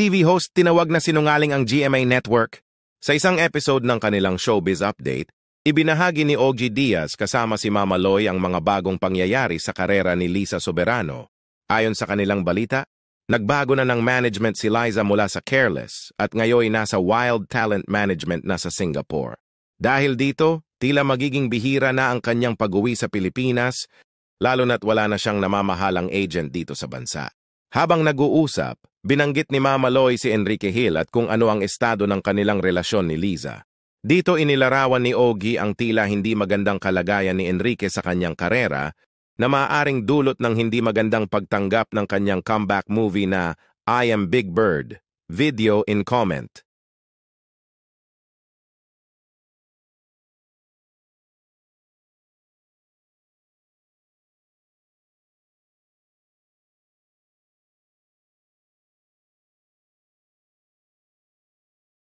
TV host tinawag na sinungaling ang GMA Network. Sa isang episode ng kanilang showbiz update, ibinahagi ni OG Diaz kasama si Mama Loy ang mga bagong pangyayari sa karera ni Lisa Soberano. Ayon sa kanilang balita, nagbago na ng management si Liza mula sa Careless at ngayon nasa Wild Talent Management na sa Singapore. Dahil dito, tila magiging bihira na ang kanyang pag-uwi sa Pilipinas lalo na't wala na siyang namamahalang agent dito sa bansa. Habang nag-uusap, Binanggit ni Mama Loy si Enrique Hill at kung ano ang estado ng kanilang relasyon ni Liza. Dito inilarawan ni Ogie ang tila hindi magandang kalagayan ni Enrique sa kanyang karera na maaaring dulot ng hindi magandang pagtanggap ng kanyang comeback movie na I Am Big Bird, video in comment.